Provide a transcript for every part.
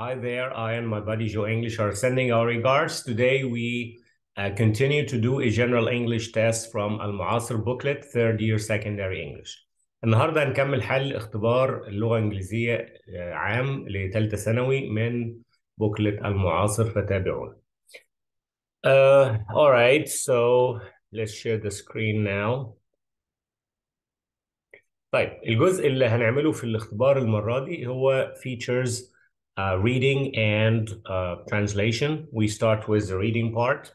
Hi there. I and my buddy Joe English are sending our regards. Today we uh, continue to do a general English test from al المعاصر booklet third year secondary English. النهاردة هنكمل حل اختبار اللغة الإنجليزية عام لثالثة ثانوي من بوكلت المعاصر فتابعونا. Uh, all right, so let's share the screen now. طيب الجزء اللي هنعمله في الاختبار المرة دي هو features uh, reading and uh, translation. We start with the reading part.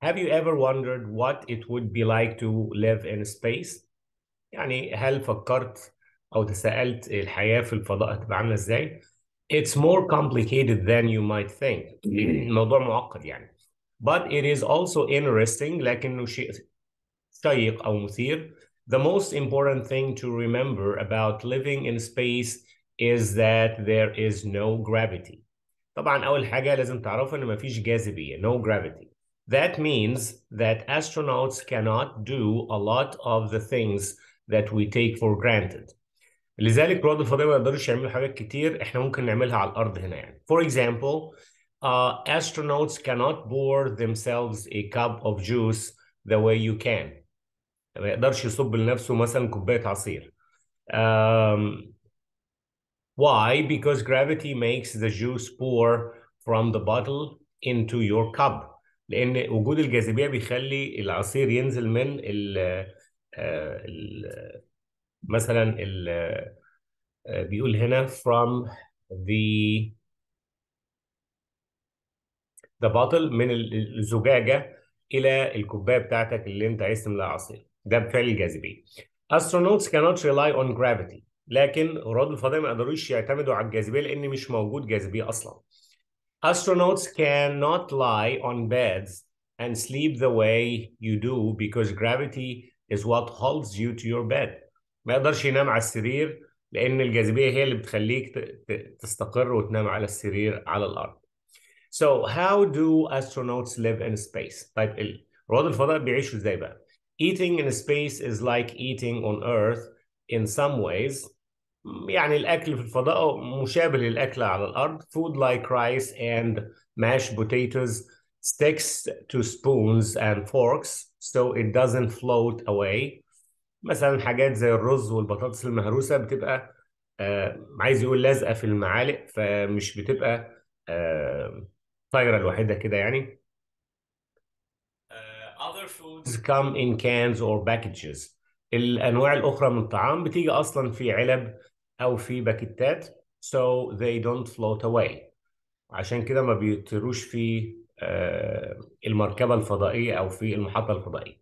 Have you ever wondered what it would be like to live in space? يعني هل فكرت أو تساءلت الحياة في الفضاء هتبقى عاملة إزاي؟ It's more complicated than you might think. الموضوع معقد يعني. But it is also interesting لكنه شيء شيق أو مثير. The most important thing to remember about living in space is that there is no gravity طبعا أول حاجة لازم تعرفوا إن مفيش جاذبية no gravity that means that astronauts cannot do a lot of the things that we take for granted لذلك رواد الفضاء ما يقدروش يعملوا حاجات كتير احنا ممكن نعملها على الارض هنا يعني for example uh, astronauts cannot pour themselves a cup of juice the way you can ما يقدرش يصب لنفسه مثلا كوبايه عصير um, why? Because gravity makes the juice pour from the bottle into your cup. لأن وجود الجاذبية بيخلي العصير ينزل من ال ال مثلا ال بيقول هنا from the the bottle من الزجاجة إلى الكوباية بتاعتك اللي أنت عايز تملاها عصير. ده بفعل الجاذبية. Astronauts cannot rely on gravity. لكن رواد الفضاء ما قدروش يعتمدوا على الجاذبيه لان مش موجود جاذبيه اصلا astronauts cannot lie on beds and sleep the way you do because gravity is what holds you to your bed. ما يقدرش ينام على السرير لأن الجاذبية هي اللي بتخليك تستقر وتنام على السرير على الأرض. So how do astronauts live in space? طيب رواد الفضاء بيعيشوا ازاي بقى؟ Eating in space is like eating on Earth in some ways يعني الاكل في الفضاء مشابه للاكل على الارض food like rice and mashed potatoes sticks to spoons and forks so it doesn't float away مثلا حاجات زي الرز والبطاطس المهروسه بتبقى آه عايز يقول لازقه في المعالق فمش بتبقى آه طايره لوحدها كده يعني آه، other foods come in cans or packages الانواع الاخرى من الطعام بتيجي اصلا في علب او في باكتات so they don't float away عشان كده ما بيطيروش في المركبة الفضائية أو في المحطة الفضائية.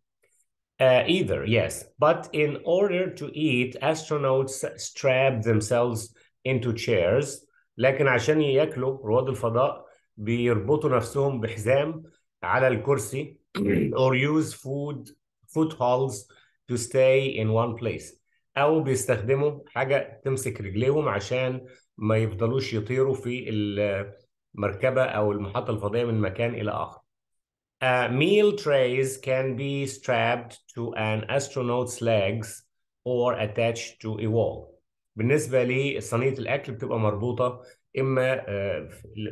Uh, either, yes. But in order to eat, astronauts strap themselves into chairs. لكن عشان ياكلوا رواد الفضاء بيربطوا نفسهم بحزام على الكرسي or use food footholds to stay in one place. او بيستخدموا حاجه تمسك رجليهم عشان ما يفضلوش يطيروا في المركبه او المحطه الفضائيه من مكان الى اخر. Uh, meal trays can be strapped to an astronaut's legs or attached to a wall. بالنسبه لصينيه الاكل بتبقى مربوطه اما آه،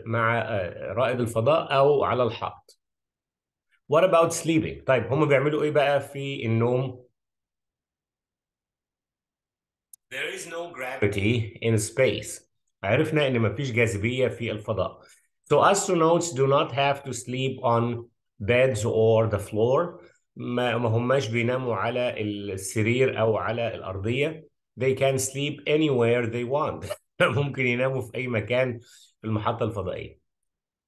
مع آه، رائد الفضاء او على الحائط. What about sleeping؟ طيب هم بيعملوا ايه بقى في النوم؟ There is no gravity in space. عرفنا إن مفيش جاذبية في الفضاء. So astronauts do not have to sleep on beds or the floor. ما ما هماش بيناموا على السرير أو على الأرضية. They can sleep anywhere they want. ممكن يناموا في أي مكان في المحطة الفضائية.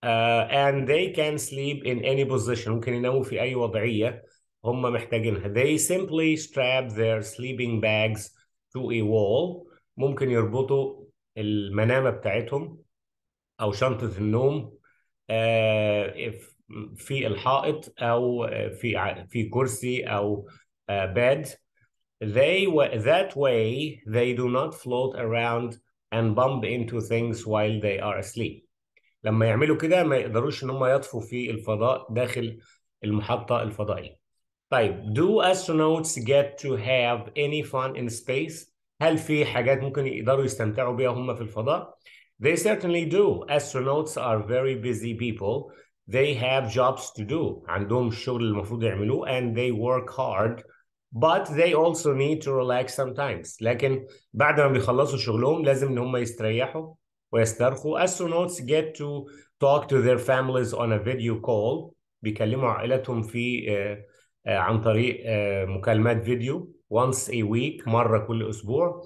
Uh, and they can sleep in any position. ممكن يناموا في أي وضعية هم محتاجينها. They simply strap their sleeping bags through a wall ممكن يربطوا المنامه بتاعتهم او شنطه النوم آه، في الحائط او آه، في في كرسي او آه، bed they that way they do not float around and bump into things while they are asleep لما يعملوا كده ما يقدروش ان هم يطفوا في الفضاء داخل المحطه الفضائيه طيب do astronauts get to have any fun in space هل في حاجات ممكن يقدروا يستمتعوا بيها هم في الفضاء they certainly do astronauts are very busy people they have jobs to do عندهم الشغل المفروض يعملوه and they work hard but they also need to relax sometimes لكن بعد ما بيخلصوا شغلهم لازم ان هم يستريحوا ويسترخوا astronauts get to talk to their families on a video call بيكلموا عائلتهم في عن طريق مكالمات فيديو once a week مرة كل أسبوع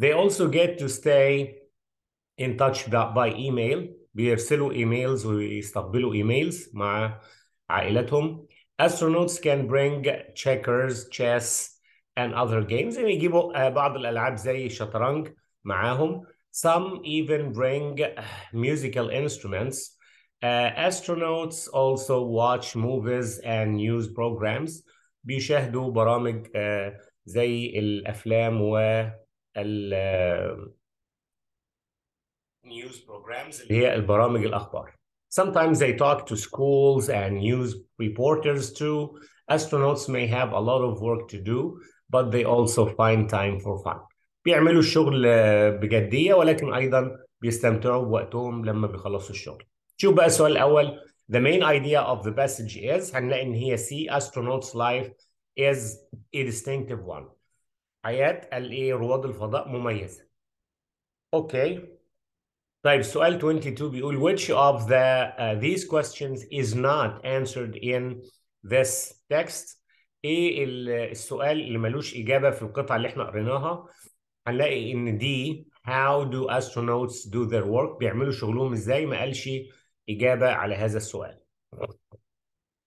they also get to stay in touch by email بيرسلوا ايميلز ويستقبلوا ايميلز مع عائلتهم astronauts can bring checkers chess and other games يعني يجيبوا بعض الالعاب زي الشطرنج معاهم some even bring musical instruments uh, astronauts also watch movies and news programs بيشاهدوا برامج uh, زي الافلام وال uh, news programs اللي هي البرامج الاخبار sometimes they talk to schools and news reporters too astronauts may have a lot of work to do but they also find time for fun بيعملوا الشغل uh، بجدية ولكن ايضا بيستمتعوا بوقتهم لما بيخلصوا الشغل شوف بقى السؤال الاول the main idea of the passage is هنلاقي ان هي see astronauts life is a distinctive one حياة الايه رواد الفضاء مميزة اوكي طيب السؤال 22 بيقول which of the uh, these questions is not answered in this text ايه السؤال اللي ملوش اجابة في القطعة اللي احنا قريناها هنلاقي ان دي how do astronauts do their work بيعملوا شغلهم ازاي ما قالش إجابة على هذا السؤال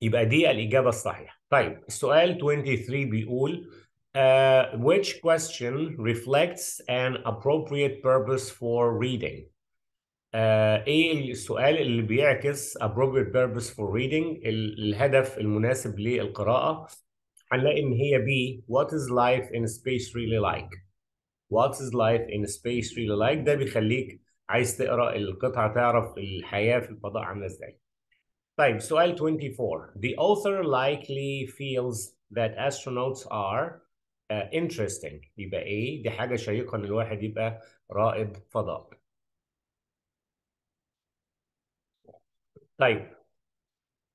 يبقى دي الإجابة الصحيحة طيب السؤال 23 بيقول uh, which question reflects an appropriate purpose for reading uh, ايه السؤال اللي بيعكس appropriate purpose for reading الهدف المناسب للقراءة هنلاقي ان هي بي what is life in space really like what is life in space really like ده بيخليك عايز تقرا القطعه تعرف الحياه في الفضاء عامله ازاي طيب سؤال 24 the author likely feels that astronauts are uh, interesting يبقى ايه دي حاجه شيقه ان الواحد يبقى رائد فضاء طيب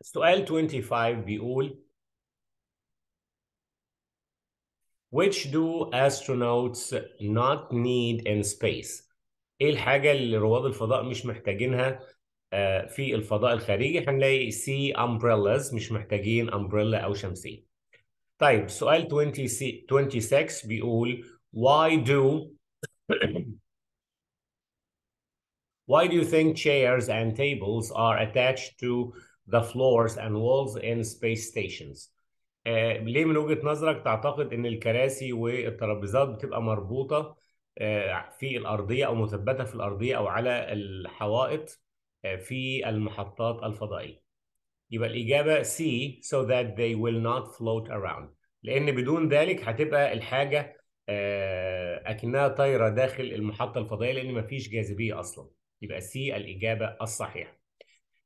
سؤال 25 بيقول Which do astronauts not need in space? ايه الحاجه اللي رواد الفضاء مش محتاجينها آه، في الفضاء الخارجي هنلاقي سي امبريلاز مش محتاجين امبريلا او شمسيه طيب سؤال 26 بيقول why do Why do you think chairs and tables are attached to the floors and walls in space stations? آه، ليه من وجهة نظرك تعتقد ان الكراسي والترابيزات بتبقى مربوطة آه، في الارضيه او مثبته في الارضيه او على الحوائط آه، في المحطات الفضائيه يبقى الاجابه C so that they will not float around لان بدون ذلك هتبقى الحاجه آه، اكنها طايره داخل المحطه الفضائيه لان مفيش جاذبيه اصلا يبقى C الاجابه الصحيحه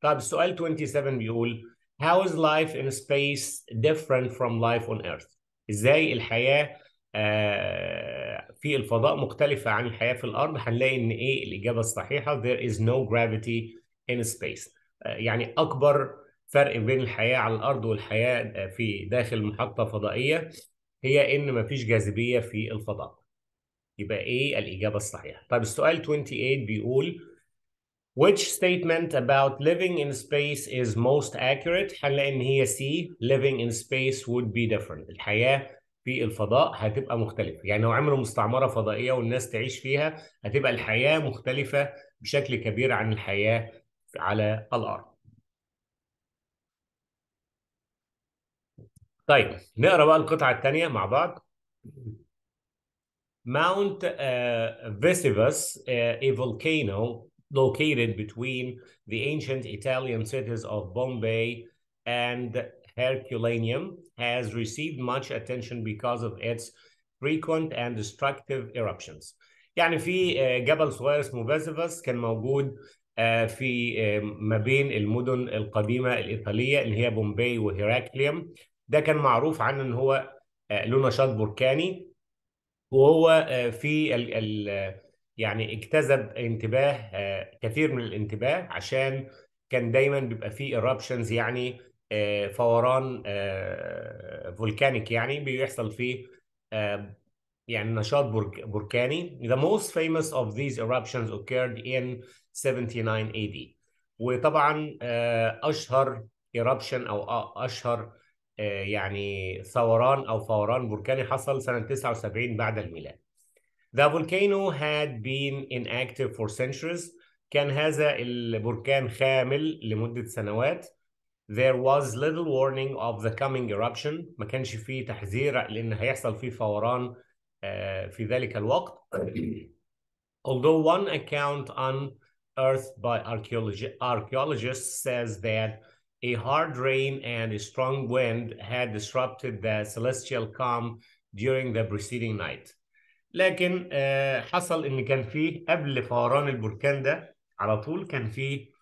طب السؤال 27 بيقول How is life in space different from life on earth ازاي الحياه آه، في الفضاء مختلفة عن الحياة في الأرض هنلاقي إن إيه الإجابة الصحيحة there is no gravity in space آه، يعني أكبر فرق بين الحياة على الأرض والحياة في داخل محطة فضائية هي إن مفيش جاذبية في الفضاء يبقى إيه الإجابة الصحيحة طيب السؤال 28 بيقول Which statement about living in space is most accurate؟ هنلاقي إن هي C living in space would be different الحياة في الفضاء هتبقى مختلفة يعني لو عملوا مستعمرة فضائية والناس تعيش فيها هتبقى الحياة مختلفة بشكل كبير عن الحياة على الأرض طيب نقرا بقى القطعة الثانية مع بعض Mount uh, Vesuvius, uh, a volcano located between the ancient Italian cities of Bombay and Herculaneum, has received much attention because of its frequent and destructive eruptions. يعني في آه، جبل صغير اسمه بازيفاس كان موجود آه، في آه، ما بين المدن القديمة الإيطالية اللي هي بومباي وهيراكليوم ده كان معروف عنه إن هو له نشاط بركاني وهو في الـ الـ يعني اجتذب انتباه كثير من الانتباه عشان كان دايما بيبقى فيه eruptions يعني آه، فوران آه، فولكانيك يعني بيحصل فيه آه، يعني نشاط بركاني the most famous of these eruptions occurred in 79 AD وطبعا اشهر eruption او اشهر يعني ثوران او فوران بركاني حصل سنه 79 بعد الميلاد The volcano had been inactive for centuries كان هذا البركان خامل لمده سنوات there was little warning of the coming eruption ما كانش في تحذير لان هيحصل فيه فوران في ذلك الوقت although one account unearthed by archaeologists says that a hard rain and a strong wind had disrupted the celestial calm during the preceding night لكن حصل ان كان في قبل فوران البركان ده على طول كان فيه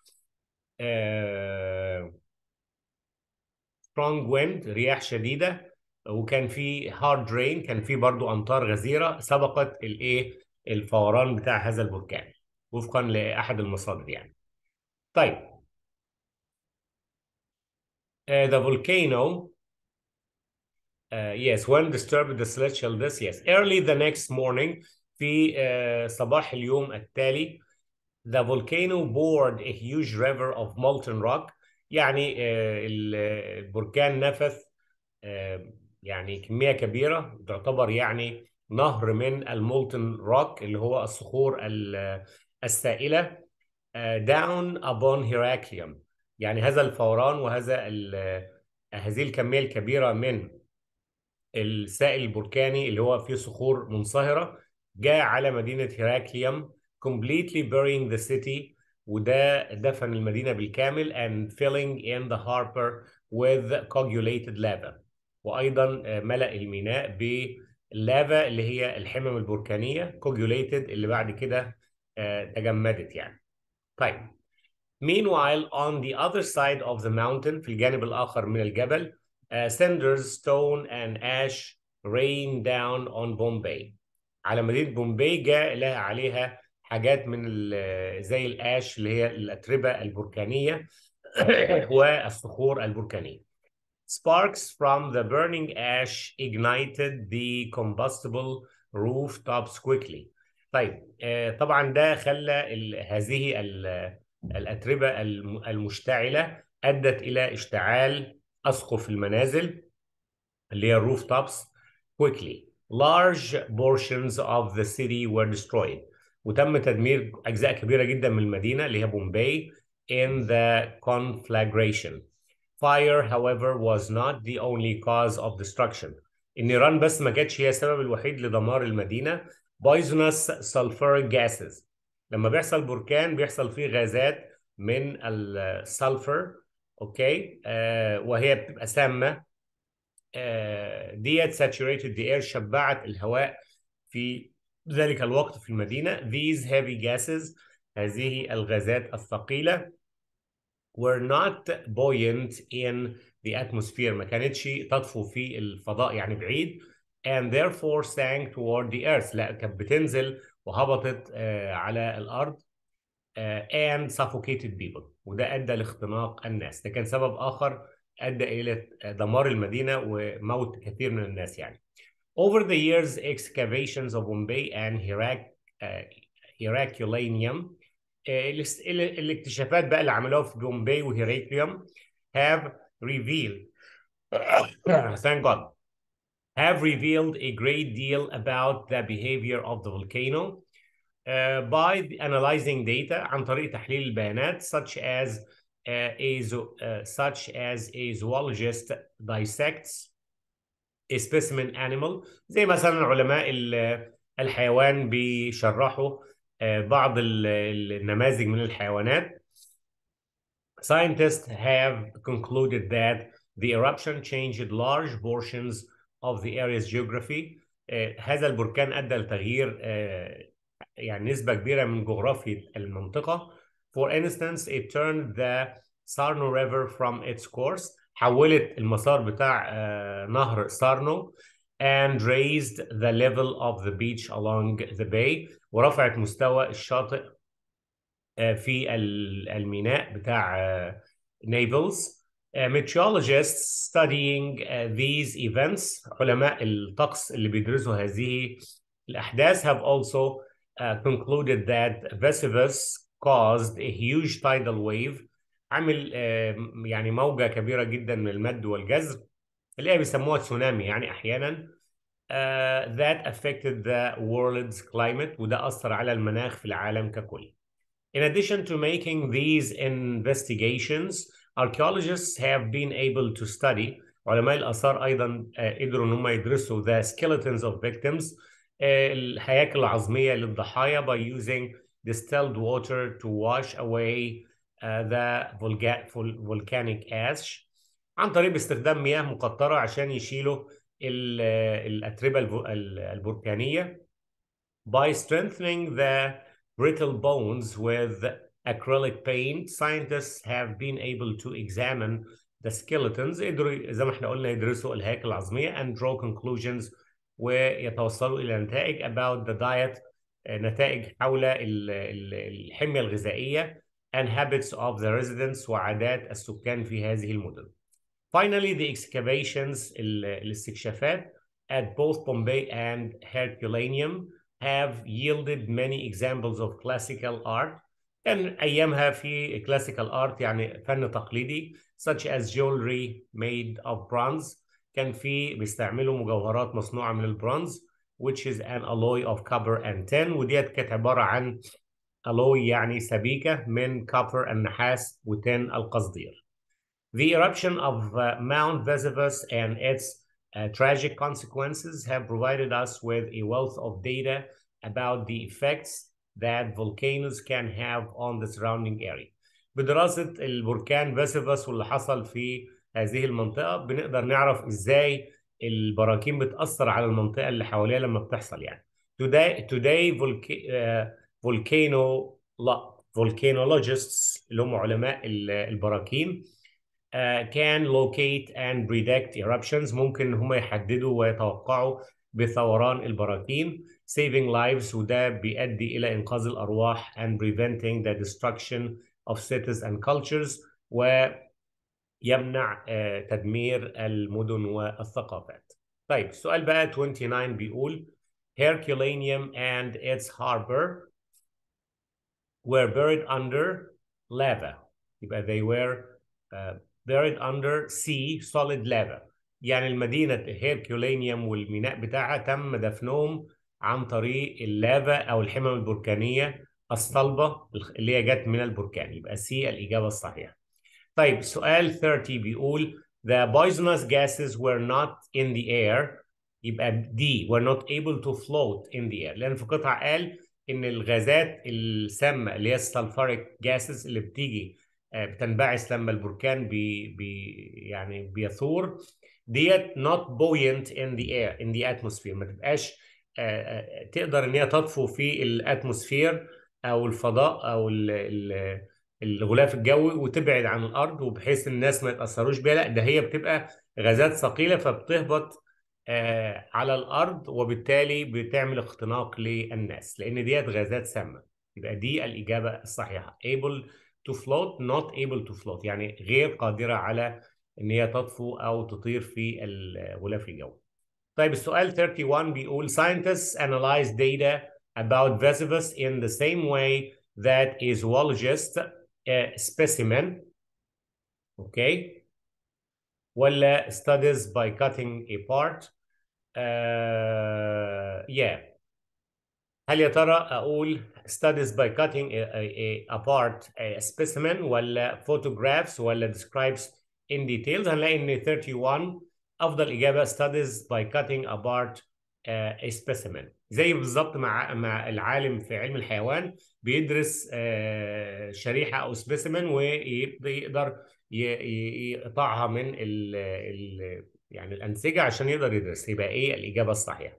سترونج ويند رياح شديده وكان في هارد رين كان في برضو امطار غزيره سبقت الايه الفوران بتاع هذا البركان وفقا لاحد المصادر يعني طيب Uh, the volcano Uh, yes, when disturbed the celestial this yes. Early the next morning, في uh, صباح اليوم التالي, the volcano bored a huge river of molten rock. يعني آه، البركان نفث آه، يعني كميه كبيره تعتبر يعني نهر من المولتن روك اللي هو الصخور السائله داون ابون هيراكليوم يعني هذا الفوران وهذا هذه الكميه الكبيره من السائل البركاني اللي هو فيه صخور منصهره جاء على مدينه هيراكليوم completely burying the city وده دفن المدينة بالكامل and filling in the harbor with coagulated lava وأيضا آه، ملأ الميناء باللافا اللي هي الحمم البركانية coagulated اللي بعد كده آه، تجمدت يعني طيب meanwhile on the other side of the mountain في الجانب الآخر من الجبل uh, cinders, stone and ash rain down on Bombay على مدينة بومباي جاء لها عليها حاجات من آه، زي الاش اللي هي الاتربه البركانيه والصخور البركانيه. Sparks from the burning ash ignited the combustible rooftops quickly. طيب آه، طبعا ده خلى هذه الاتربه المشتعله ادت الى اشتعال اسقف المنازل اللي هي الروف توبس quickly. Large portions of the city were destroyed. وتم تدمير اجزاء كبيره جدا من المدينه اللي هي بومباي in the conflagration. Fire, however, was not the only cause of destruction. النيران بس ما كانتش هي السبب الوحيد لدمار المدينة. Poisonous sulfuric gases. لما بيحصل بركان بيحصل فيه غازات من السلفر اوكي آه وهي بتبقى سامه آه ديت saturated the air شبعت الهواء في ذلك الوقت في المدينة these heavy gases هذه الغازات الثقيلة were not buoyant in the atmosphere ما كانتش تطفو في الفضاء يعني بعيد and therefore sank toward the earth لا كانت بتنزل وهبطت آه، على الأرض آه، and suffocated people وده أدى لاختناق الناس ده كان سبب آخر أدى إلى آه، دمار المدينة وموت كثير من الناس يعني Over the years, excavations of Umbay and Herac, uh, الاكتشافات uh, بقى اللي عملوها في بومباي وهيراكليوم have revealed thank God have revealed a great deal about the behavior of the volcano uh, by analyzing data عن طريق تحليل البيانات such as uh, a uh, such as a zoologist dissects specimen animal زي مثلا علماء الحيوان بيشرحوا بعض النماذج من الحيوانات scientists have concluded that the eruption changed large portions of the area's geography هذا البركان ادى لتغيير يعني نسبه كبيره من جغرافيا المنطقه for instance it turned the Sarno River from its course حولت المسار بتاع نهر سارنو and raised the level of the beach along the bay ورفعت مستوى الشاطئ في الميناء بتاع نابلز meteorologists studying these events علماء الطقس اللي بيدرسوا هذه الأحداث have also concluded that Vesuvius caused a huge tidal wave عامل يعني موجه كبيره جدا من المد والجزر اللي هي بيسموها تسونامي يعني احيانا ذات affected the world's climate وده اثر على المناخ في العالم ككل. In addition to making these investigations, archaeologists have been able to study علماء الآثار أيضا قدروا إن هم يدرسوا the skeletons of victims الهياكل العظمية للضحايا by using distilled water to wash away ذا فولكانيك اش عن طريق استخدام مياه مقطره عشان يشيلوا الاتربه البركانيه by strengthening the brittle bones with acrylic paint scientists have been able to examine the skeletons قدروا زي ما احنا قلنا يدرسوا الهياكل العظميه and draw conclusions ويتوصلوا الى نتائج about the diet نتائج حول الحميه الغذائيه and habits of the residents وعادات السكان في هذه المدن. Finally, the excavations, الاستكشافات at both Pompeii and Herculaneum have yielded many examples of classical art كان أيامها في classical art يعني فن تقليدي such as jewelry made of bronze كان في بيستعملوا مجوهرات مصنوعة من البرونز which is an alloy of copper and tin وديت كانت عبارة عن alloy يعني سبيكة من copper النحاس وتن القصدير. The eruption of uh, Mount Vesuvius and its uh, tragic consequences have provided us with a wealth of data about the effects that volcanoes can have on the surrounding area. بدراسة البركان Vesuvius واللي حصل في هذه المنطقة بنقدر نعرف ازاي البراكين بتأثر على المنطقة اللي حواليها لما بتحصل يعني. Today, today volcano, uh, فولكينو لا فولكينولوجيستس اللي هم علماء البراكين كان لوكيت اند بريدكت eruptions ممكن ان هم يحددوا ويتوقعوا بثوران البراكين saving lives وده بيؤدي الى انقاذ الارواح and preventing the destruction of cities and cultures ويمنع آه، تدمير المدن والثقافات. طيب السؤال بقى 29 بيقول Herculaneum and its harbor were buried under lava. They were uh, buried under sea solid lava. يعني المدينة هيركولينيوم والميناء بتاعها تم دفنهم عن طريق اللافا أو الحمم البركانية الصلبة اللي هي جت من البركان يبقى سي الإجابة الصحيحة. طيب سؤال 30 بيقول the poisonous gases were not in the air يبقى D were not able to float in the air لأن في قطع قال ان الغازات السامه اللي هي السلفاريك جاسز اللي بتيجي آه، بتنبعث لما البركان بي بي يعني بيثور ديت نوت بوينت ان ذا اير ان ذا اتموسفير ما تبقاش آه، آه، تقدر ان هي تطفو في الاتموسفير او الفضاء او الغلاف الجوي وتبعد عن الارض وبحيث الناس ما يتاثروش بيها لا ده هي بتبقى غازات ثقيله فبتهبط آه، على الارض وبالتالي بتعمل اختناق للناس لان ديت غازات سامه يبقى دي الاجابه الصحيحه able to float not able to float يعني غير قادره على ان هي تطفو او تطير في الغلاف آه، الجوي طيب السؤال 31 بيقول scientists analyze data about vesuvius in the same way that a zoologist uh, specimen okay ولا studies by cutting apart uh, yeah هل يا ترى اقول studies by cutting a, a, a apart a specimen ولا photographs ولا describes in details هنلاقي ان 31 افضل اجابه studies by cutting apart a specimen زي بالظبط مع مع العالم في علم الحيوان بيدرس شريحه او سبيسيمن ويقدر يقطعها من ال ال يعني الانسجه عشان يقدر يدرس يبقى ايه الاجابه الصحيحه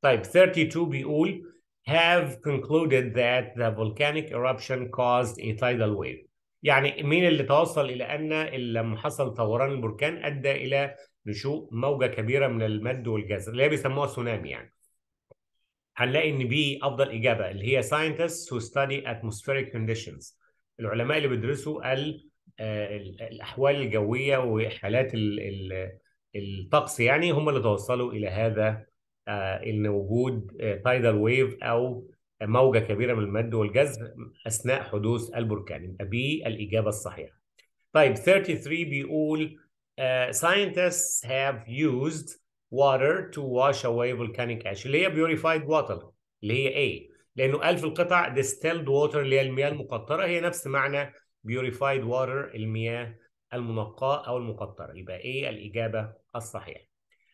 طيب 32 بيقول have concluded that the volcanic eruption caused a tidal wave يعني مين اللي توصل الى ان لما حصل طوران البركان ادى الى نشوء موجه كبيره من المد والجزر اللي هي بيسموها سونامي يعني هنلاقي ان بي افضل اجابه اللي هي scientists who study atmospheric conditions العلماء اللي بيدرسوا ال آه، الاحوال الجويه وحالات الطقس يعني هم اللي توصلوا الى هذا آه، ان وجود تايدال آه، ويف او موجه كبيره من المد والجذب اثناء حدوث البركان يبقى بي الاجابه الصحيحه. طيب 33 بيقول uh, scientists have used water to wash away volcanic ash اللي هي purified water اللي هي A لانه قال في القطع distilled water اللي هي المياه المقطره هي نفس معنى بيوريفايد واتر المياه المنقاة أو المقطرة يبقى إيه الإجابة الصحيحة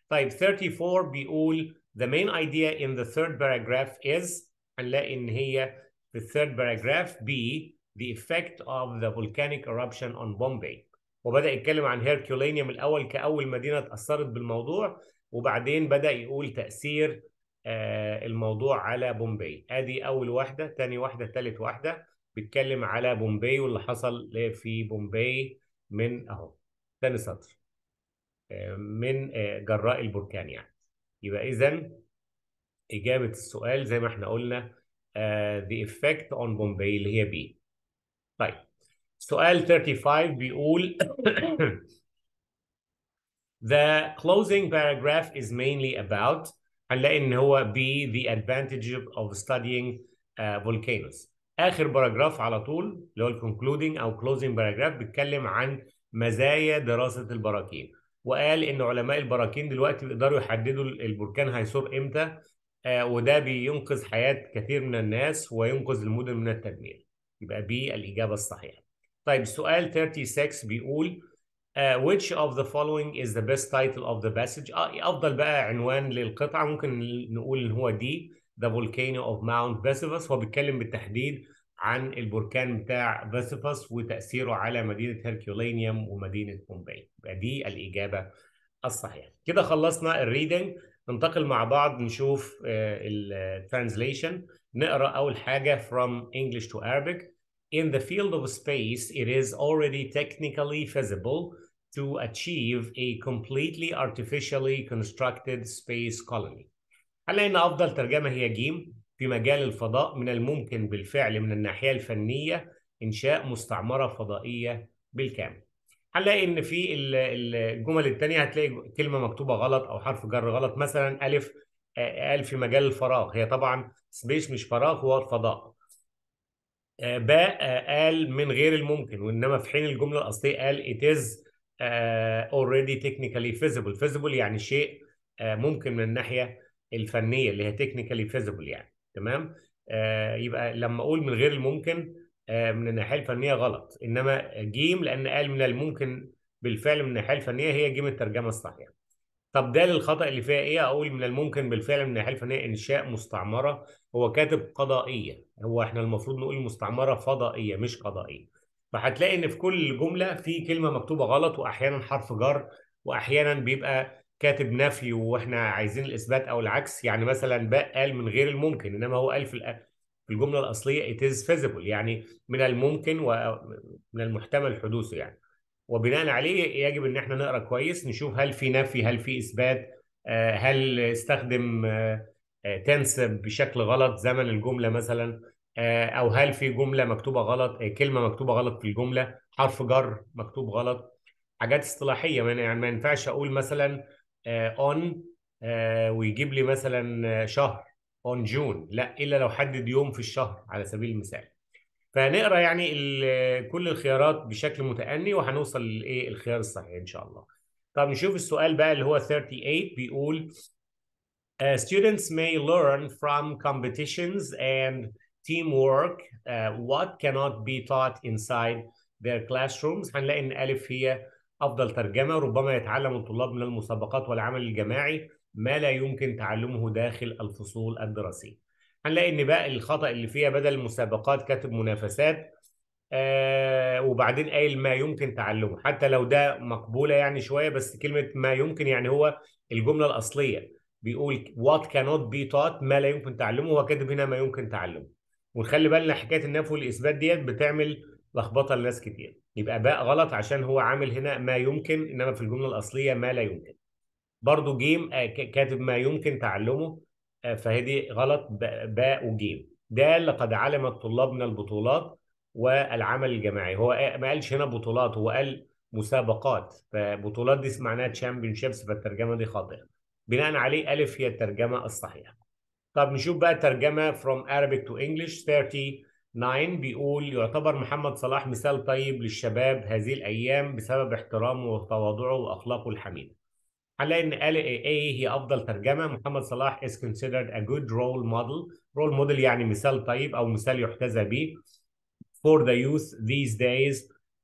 طيب 34 بيقول the main idea in the third paragraph is هنلاقي إن هي the third paragraph B the effect of the volcanic eruption on Bombay وبدأ يتكلم عن هيركولينيوم الأول كأول مدينة اتأثرت بالموضوع وبعدين بدأ يقول تأثير آه، الموضوع على بومبي ادي آه، اول واحده ثاني واحده ثالث واحده بيتكلم على بومباي واللي حصل في بومباي من اهو ثاني سطر آه، من آه، جراء البركان يعني يبقى اذا اجابه السؤال زي ما احنا قلنا آه، the effect on بومبي اللي هي بي طيب سؤال 35 بيقول The closing paragraph is mainly about هنلاقي ان هو B the advantage of studying uh, volcanoes اخر باراجراف على طول اللي هو الكونكلودنج او كلوزنج باراجراف بيتكلم عن مزايا دراسه البراكين وقال ان علماء البراكين دلوقتي بيقدروا يحددوا البركان هيثور امتى آه وده بينقذ حياه كثير من الناس وينقذ المدن من التدمير يبقى بي الاجابه الصحيحه طيب السؤال 36 بيقول uh, which of the following is the best title of the passage uh, افضل بقى عنوان للقطعه ممكن نقول ان هو دي ذا فولكانو اوف ماونت فيسيفاس هو بيتكلم بالتحديد عن البركان بتاع فيسيفاس وتاثيره على مدينه هيركيولينيوم ومدينه يبقى دي الاجابه الصحيحه كده خلصنا الريدنج ننتقل مع بعض نشوف آه، الترانزليشن نقرا اول حاجه from English to Arabic In the field of space, it is already technically feasible to achieve a completely artificially constructed space colony. هنلاقي ان افضل ترجمه هي جيم في مجال الفضاء من الممكن بالفعل من الناحيه الفنيه انشاء مستعمره فضائيه بالكامل هنلاقي ان في الجمل الثانيه هتلاقي كلمه مكتوبه غلط او حرف جر غلط مثلا الف قال آه، آه، في مجال الفراغ هي طبعا سبيس مش فراغ هو الفضاء آه، باء قال من غير الممكن وانما في حين الجمله الاصليه قال it is already technically feasible feasible يعني شيء ممكن من الناحيه الفنيه اللي هي تكنيكالي فيزبل يعني تمام آه يبقى لما اقول من غير الممكن آه من الناحيه الفنيه غلط انما جيم لان قال من الممكن بالفعل من الناحيه الفنيه هي جيم الترجمه الصحيحه يعني. طب ده للخطا اللي فيها ايه اقول من الممكن بالفعل من الناحيه الفنيه انشاء مستعمره هو كاتب قضائيه هو احنا المفروض نقول مستعمره فضائيه مش قضائيه فهتلاقي ان في كل جمله في كلمه مكتوبه غلط واحيانا حرف جر واحيانا بيبقى كاتب نفي واحنا عايزين الاثبات او العكس يعني مثلا باء قال من غير الممكن انما هو قال في الجمله الاصليه it is feasible يعني من الممكن ومن المحتمل حدوثه يعني وبناء عليه يجب ان احنا نقرا كويس نشوف هل في نفي هل في اثبات آه، هل استخدم تنس آه، آه، بشكل غلط زمن الجمله مثلا او هل في جمله مكتوبه غلط كلمه مكتوبه غلط في الجمله حرف جر مكتوب غلط حاجات اصطلاحيه يعني ما ينفعش اقول مثلا اون آه، آه، ويجيب لي مثلا آه، شهر اون جون لا الا لو حدد يوم في الشهر على سبيل المثال فنقرا يعني كل الخيارات بشكل متأني وهنوصل لايه الخيار الصحيح ان شاء الله طب نشوف السؤال بقى اللي هو 38 بيقول Uh, students may learn from competitions and teamwork uh, what cannot be taught inside their classrooms هنلاقي ان الف هي أفضل ترجمة ربما يتعلم الطلاب من المسابقات والعمل الجماعي ما لا يمكن تعلمه داخل الفصول الدراسية هنلاقي إن بقى الخطأ اللي فيها بدل المسابقات كاتب منافسات آه وبعدين قايل ما يمكن تعلمه حتى لو ده مقبولة يعني شوية بس كلمة ما يمكن يعني هو الجملة الأصلية بيقول what cannot be taught ما لا يمكن تعلمه هو كاتب هنا ما يمكن تعلمه ونخلي بالنا حكاية النفي والإثبات ديت بتعمل لخبطه لناس كتير يبقى باء غلط عشان هو عامل هنا ما يمكن انما في الجمله الاصليه ما لا يمكن برضو جيم آه، كاتب ما يمكن تعلمه آه، فهذه غلط باء وجيم ده لقد علم الطلاب من البطولات والعمل الجماعي هو آه، ما قالش هنا بطولات هو قال مسابقات فبطولات دي معناها تشامبيون شيبس فالترجمه دي خاطئه بناء عليه الف هي الترجمه الصحيحه طب نشوف بقى ترجمه from Arabic to English 30 9 بيقول يعتبر محمد صلاح مثال طيب للشباب هذه الأيام بسبب احترامه وتواضعه وأخلاقه الحميدة. هنلاقي إن إيه هي أفضل ترجمة محمد صلاح is considered a good role model. role model يعني مثال طيب أو مثال يحتذى به for the youth these days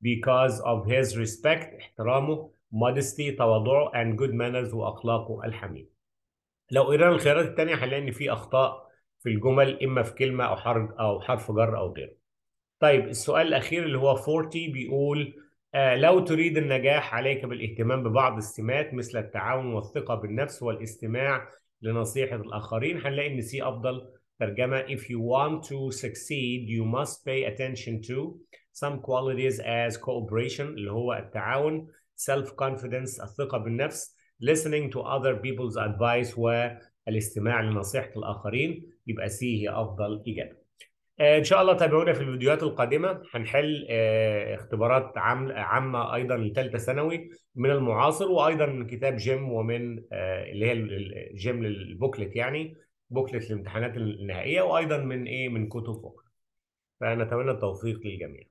because of his respect احترامه modesty تواضعه and good manners وأخلاقه الحميدة. لو قرينا الخيارات الثانية هنلاقي إن في أخطاء في الجمل اما في كلمه او حرف او حرف جر او غيره. طيب السؤال الاخير اللي هو 40 بيقول آه لو تريد النجاح عليك بالاهتمام ببعض السمات مثل التعاون والثقه بالنفس والاستماع لنصيحه الاخرين هنلاقي ان سي افضل ترجمه if you want to succeed you must pay attention to some qualities as cooperation اللي هو التعاون self confidence الثقه بالنفس listening to other people's advice والاستماع لنصيحه الاخرين يبقى سي هي افضل اجابه آه، ان شاء الله تابعونا في الفيديوهات القادمه هنحل آه، اختبارات عامه ايضا لثالثه ثانوي من المعاصر وايضا من كتاب جيم ومن آه، اللي هي جيم للبوكلت يعني بوكلت الامتحانات النهائيه وايضا من ايه من كتب اخرى فنتمنى التوفيق للجميع